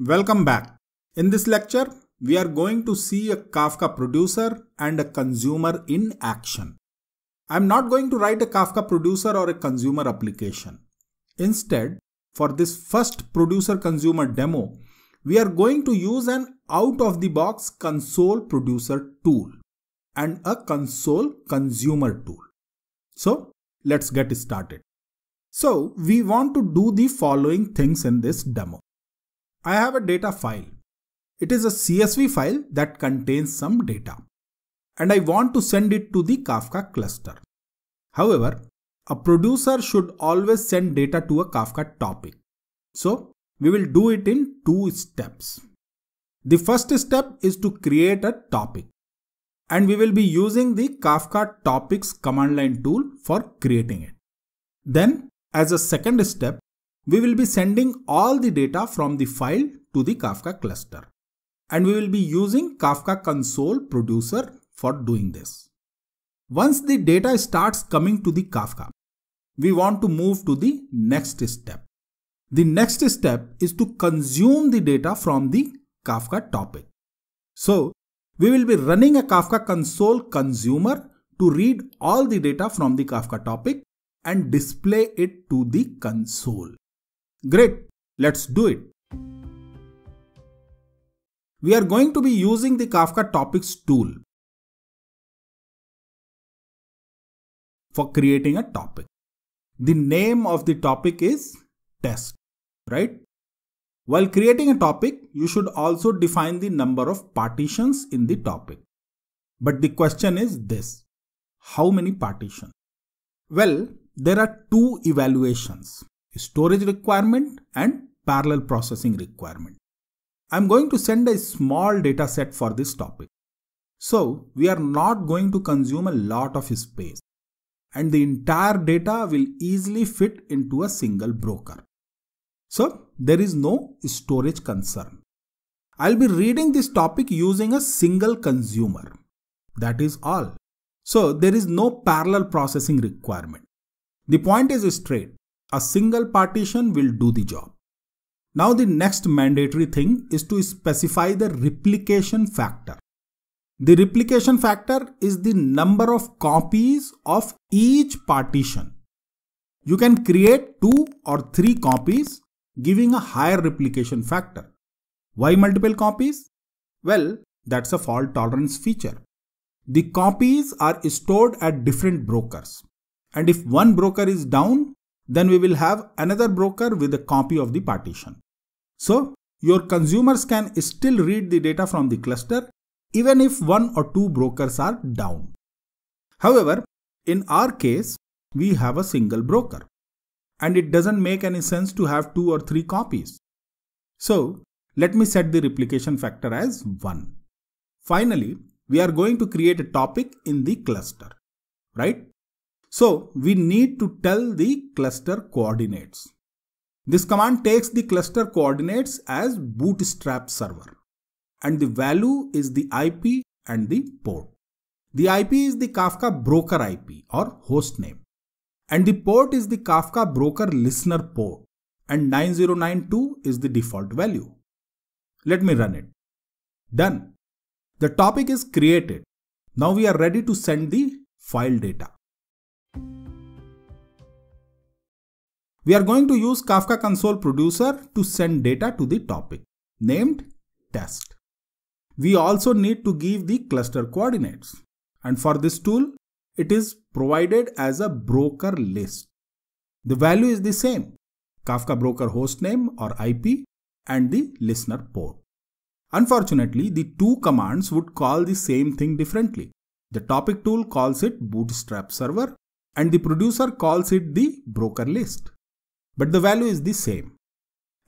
Welcome back. In this lecture, we are going to see a Kafka producer and a consumer in action. I'm not going to write a Kafka producer or a consumer application. Instead, for this first producer consumer demo, we are going to use an out of the box console producer tool and a console consumer tool. So let's get started. So we want to do the following things in this demo. I have a data file. It is a CSV file that contains some data. And I want to send it to the Kafka cluster. However, a producer should always send data to a Kafka topic. So we will do it in two steps. The first step is to create a topic. And we will be using the Kafka topics command line tool for creating it. Then as a second step, we will be sending all the data from the file to the Kafka cluster. And we will be using Kafka console producer for doing this. Once the data starts coming to the Kafka, we want to move to the next step. The next step is to consume the data from the Kafka topic. So we will be running a Kafka console consumer to read all the data from the Kafka topic and display it to the console. Great, let's do it. We are going to be using the Kafka topics tool for creating a topic. The name of the topic is test, right? While creating a topic, you should also define the number of partitions in the topic. But the question is this, how many partitions? Well, there are two evaluations storage requirement and parallel processing requirement. I'm going to send a small dataset for this topic. So we are not going to consume a lot of space and the entire data will easily fit into a single broker. So there is no storage concern. I'll be reading this topic using a single consumer. That is all. So there is no parallel processing requirement. The point is straight. A single partition will do the job. Now the next mandatory thing is to specify the replication factor. The replication factor is the number of copies of each partition. You can create two or three copies giving a higher replication factor. Why multiple copies? Well, that's a fault tolerance feature. The copies are stored at different brokers. And if one broker is down, then we will have another broker with a copy of the partition. So your consumers can still read the data from the cluster even if one or two brokers are down. However, in our case, we have a single broker and it doesn't make any sense to have two or three copies. So let me set the replication factor as 1. Finally, we are going to create a topic in the cluster, right? So we need to tell the cluster coordinates. This command takes the cluster coordinates as bootstrap server and the value is the IP and the port. The IP is the Kafka broker IP or host name and the port is the Kafka broker listener port and 9092 is the default value. Let me run it. Done. The topic is created. Now we are ready to send the file data. We are going to use Kafka console producer to send data to the topic named test. We also need to give the cluster coordinates. And for this tool, it is provided as a broker list. The value is the same, Kafka broker hostname or IP and the listener port. Unfortunately, the two commands would call the same thing differently. The topic tool calls it bootstrap server and the producer calls it the broker list but the value is the same.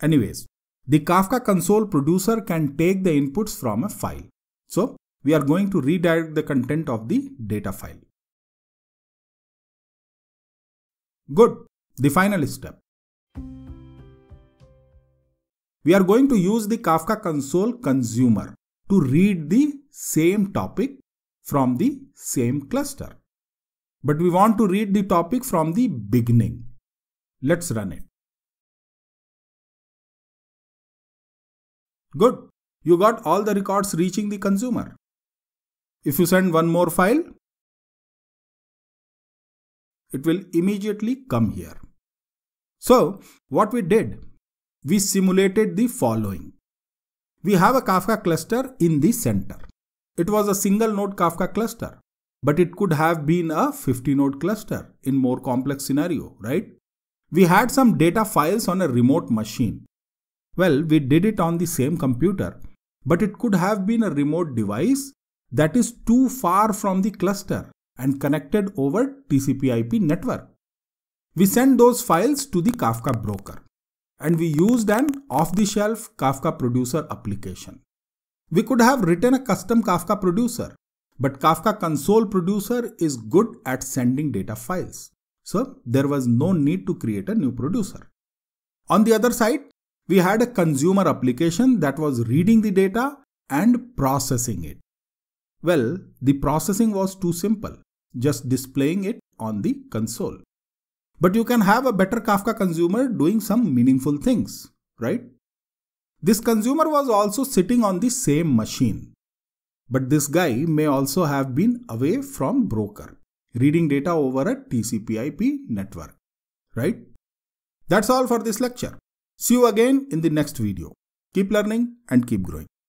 Anyways, the Kafka console producer can take the inputs from a file. So we are going to redirect the content of the data file. Good, the final step. We are going to use the Kafka console consumer to read the same topic from the same cluster. But we want to read the topic from the beginning. Let's run it. Good. You got all the records reaching the consumer. If you send one more file, it will immediately come here. So what we did, we simulated the following. We have a Kafka cluster in the center. It was a single node Kafka cluster, but it could have been a 50 node cluster in more complex scenario, right? We had some data files on a remote machine. Well, we did it on the same computer, but it could have been a remote device that is too far from the cluster and connected over TCP IP network. We sent those files to the Kafka broker and we used an off-the-shelf Kafka producer application. We could have written a custom Kafka producer, but Kafka console producer is good at sending data files. So there was no need to create a new producer. On the other side, we had a consumer application that was reading the data and processing it. Well, the processing was too simple, just displaying it on the console. But you can have a better Kafka consumer doing some meaningful things, right? This consumer was also sitting on the same machine. But this guy may also have been away from broker reading data over a TCP/IP network, right? That's all for this lecture. See you again in the next video. Keep learning and keep growing.